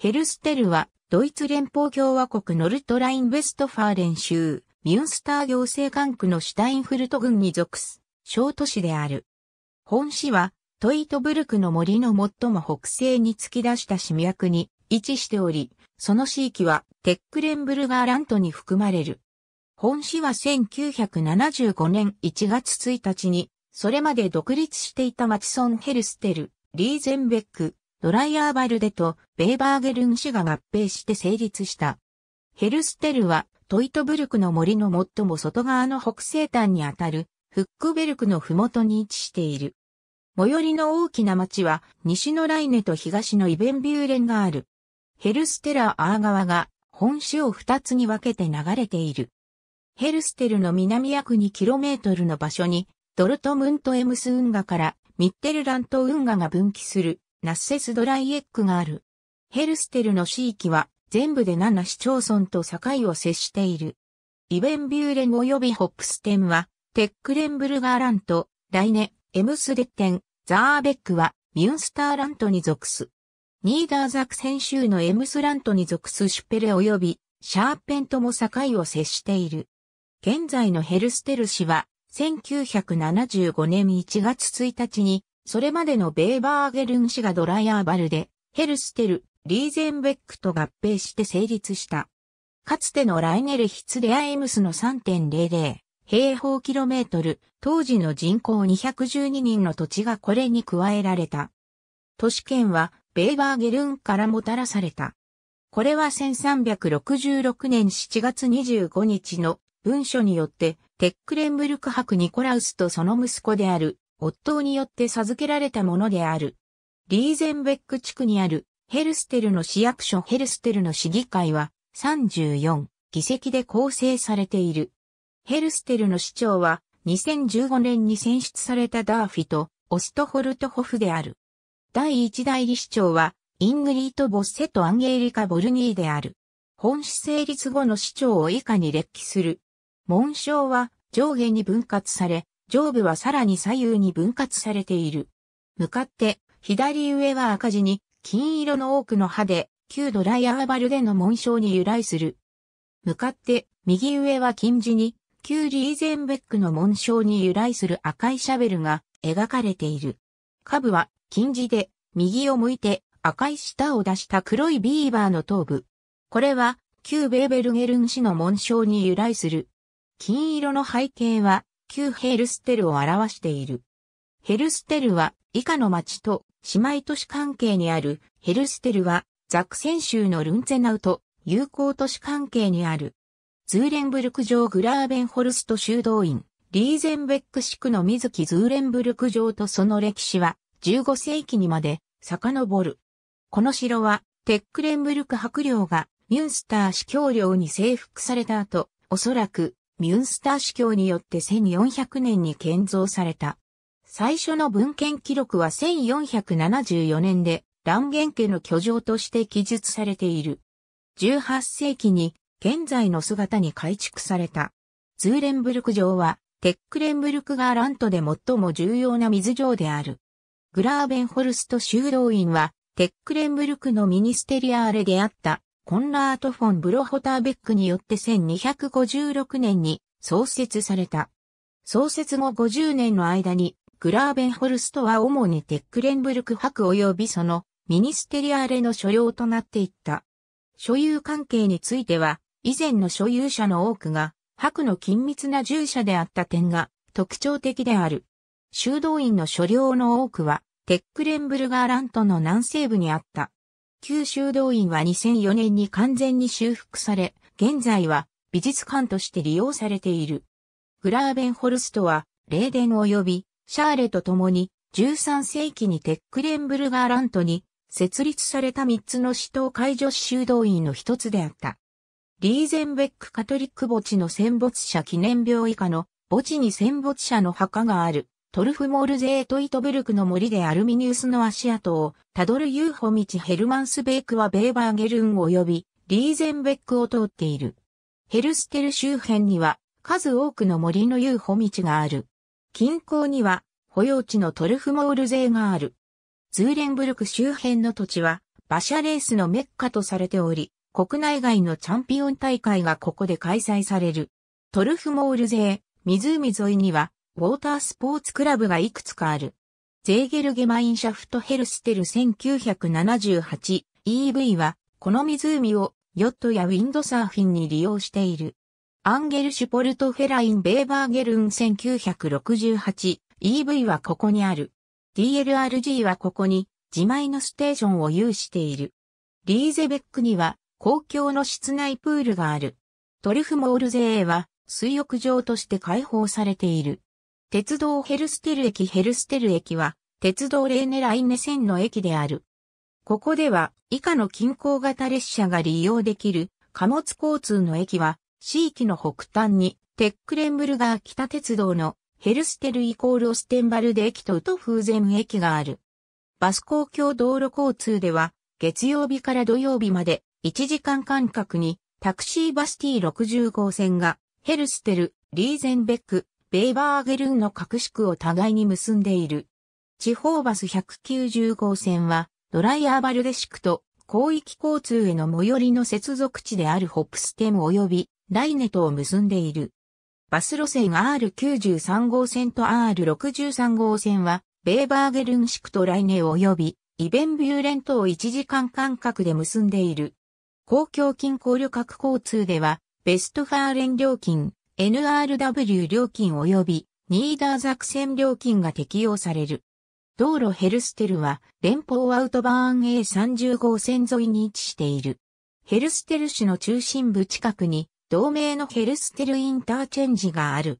ヘルステルは、ドイツ連邦共和国ノルトライン・ベストファーレン州、ミュンスター行政管区のシュタインフルト郡に属す、小都市である。本市は、トイトブルクの森の最も北西に突き出した市脈に位置しており、その地域は、テックレンブルガーラントに含まれる。本市は1975年1月1日に、それまで独立していたマチソン・ヘルステル、リーゼンベック、ドライヤーバルデとベーバーゲルン氏が合併して成立した。ヘルステルはトイトブルクの森の最も外側の北西端にあたるフックベルクの麓に位置している。最寄りの大きな町は西のライネと東のイベンビューレンがある。ヘルステラアー川が本州を2つに分けて流れている。ヘルステルの南約 2km の場所にドルトムントエムス運河からミッテルラント運河が分岐するナッセスドライエッグがある。ヘルステルの地域は全部で7市町村と境を接している。イベンビューレン及びホップステンは、テックレンブルガーラント、ライネ、エムスデッテン、ザーベックはミュンスターラントに属す。ニーダーザクセン州のエムスラントに属すシュペレ及びシャーペンとも境を接している。現在のヘルステル市は1975年1月1日にそれまでのベーバーゲルン氏がドライヤーバルで、ヘルステル、リーゼンベックと合併して成立した。かつてのライネルヒツレアエムスの3.00平方キロメートル、当時の人口212人の土地がこれに加えられた。都市圏はベーバーゲルンからもたらされた。これは1366年7月25日の文書によって、テックレンブルク博ニコラウスとその息子である夫によって授けられたものである。リーゼンベック地区にあるヘルステルの市役所ヘルステルの市議会は34議席で構成されている。ヘルステルの市長は2015年に選出されたダーフィとオストホルトホフである。第一代理市長はイングリート・ボッセとアンゲーリカ・ボルニーである。本市成立後の市長を以下に列記する。紋章は上下に分割され、上部はさらに左右に分割されている。向かって、左上は赤字に、金色の多くの歯で、旧ドライアーバルでの紋章に由来する。向かって、右上は金字に、旧リーゼンベックの紋章に由来する赤いシャベルが描かれている。下部は金字で、右を向いて赤い舌を出した黒いビーバーの頭部。これは、旧ベーベルゲルン氏の紋章に由来する。金色の背景は、旧ヘルステルを表している。ヘルステルは以下の町と姉妹都市関係にあるヘルステルはザクセン州のルンツェナウと友好都市関係にある。ズーレンブルク城グラーベンホルスト修道院、リーゼンベック市区の水木ズーレンブルク城とその歴史は15世紀にまで遡る。この城はテックレンブルク伯領がミュンスター司教領に征服された後、おそらくミュンスター司教によって1400年に建造された。最初の文献記録は1474年で、ランゲン家の居城として記述されている。18世紀に、現在の姿に改築された。ズーレンブルク城は、テックレンブルクガーラントで最も重要な水城である。グラーベンホルスト修道院は、テックレンブルクのミニステリアーレであったコンラート・フォン・ブロホターベックによって1256年に創設された。創設後50年の間に、グラーベンホルストは主にテックレンブルク博及びそのミニステリアレの所領となっていった。所有関係については、以前の所有者の多くが、博の緊密な従者であった点が特徴的である。修道院の所領の多くは、テックレンブルガーラントの南西部にあった。旧修道院は2004年に完全に修復され、現在は美術館として利用されている。グラーベンホルストは、霊殿及びシャーレと共に13世紀にテックレンブルガーラントに設立された3つの死闘解除修道院の一つであった。リーゼンベックカトリック墓地の戦没者記念病以下の墓地に戦没者の墓がある。トルフモールゼートイトブルクの森でアルミニウスの足跡をたどる遊歩道ヘルマンスベークはベーバーゲルン及びリーゼンベックを通っている。ヘルステル周辺には数多くの森の遊歩道がある。近郊には保養地のトルフモールゼーがある。ズーレンブルク周辺の土地は馬車レースのメッカとされており、国内外のチャンピオン大会がここで開催される。トルフモールゼー、湖沿いにはウォータースポーツクラブがいくつかある。ゼーゲルゲマインシャフトヘルステル 1978EV は、この湖をヨットやウィンドサーフィンに利用している。アンゲルシュポルトフェラインベーバーゲルン 1968EV はここにある。DLRG はここに自前のステーションを有している。リーゼベックには公共の室内プールがある。トリュフモールゼーは水浴場として開放されている。鉄道ヘルステル駅ヘルステル駅は、鉄道レーネライネ線の駅である。ここでは、以下の近郊型列車が利用できる貨物交通の駅は、地域の北端に、テックレンブルガー北鉄道のヘルステルイコールオステンバルデ駅とウトフーゼム駅がある。バス公共道路交通では、月曜日から土曜日まで1時間間隔にタクシーバス t 6 5線がヘルステル、リーゼンベック、ベイバーゲルンの各宿を互いに結んでいる。地方バス190号線は、ドライアーバルデシと広域交通への最寄りの接続地であるホップステム及びライネとを結んでいる。バス路線 R93 号線と R63 号線は、ベーバーゲルンシとライネ及びイベンビューレントを1時間間隔で結んでいる。公共近郊旅客交通では、ベストファーレン料金、NRW 料金及びニーダーザクセン料金が適用される。道路ヘルステルは連邦アウトバーン A30 号線沿いに位置している。ヘルステル市の中心部近くに同名のヘルステルインターチェンジがある。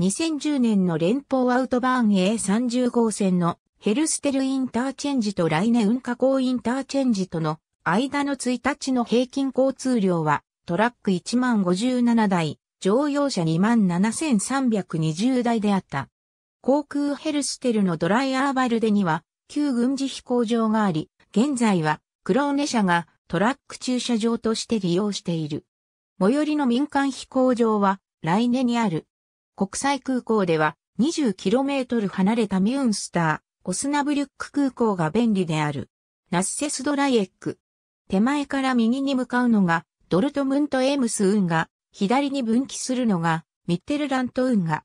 2010年の連邦アウトバーン A30 号線のヘルステルインターチェンジと来年運河港インターチェンジとの間の1日の平均交通量はトラック1万57台、乗用車27,320台であった。航空ヘルステルのドライアーバルデには、旧軍事飛行場があり、現在は、クローネ社がトラック駐車場として利用している。最寄りの民間飛行場は、ライネにある。国際空港では、20km 離れたミュンスター、オスナブリュック空港が便利である。ナッセスドライエック。手前から右に向かうのが、ドルトムント・エムス運河、左に分岐するのがミッテルラント運河。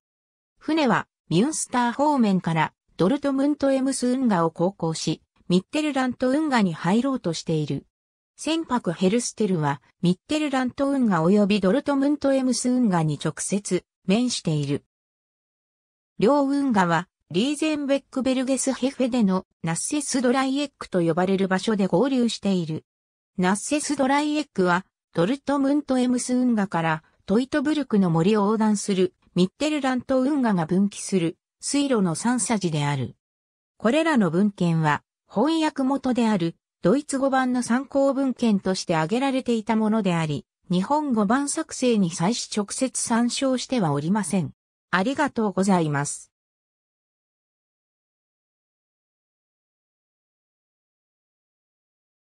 船はミュンスター方面からドルトムントエムス運河を航行し、ミッテルラント運河に入ろうとしている。船舶ヘルステルはミッテルラント運河及びドルトムントエムス運河に直接面している。両運河はリーゼンベックベルゲスヘフェでのナッセスドライエックと呼ばれる場所で合流している。ナッセスドライエックはトルトムントエムス運河からトイトブルクの森を横断するミッテルラント運河が分岐する水路の三匙である。これらの文献は翻訳元であるドイツ語版の参考文献として挙げられていたものであり、日本語版作成に際し直接参照してはおりません。ありがとうございます。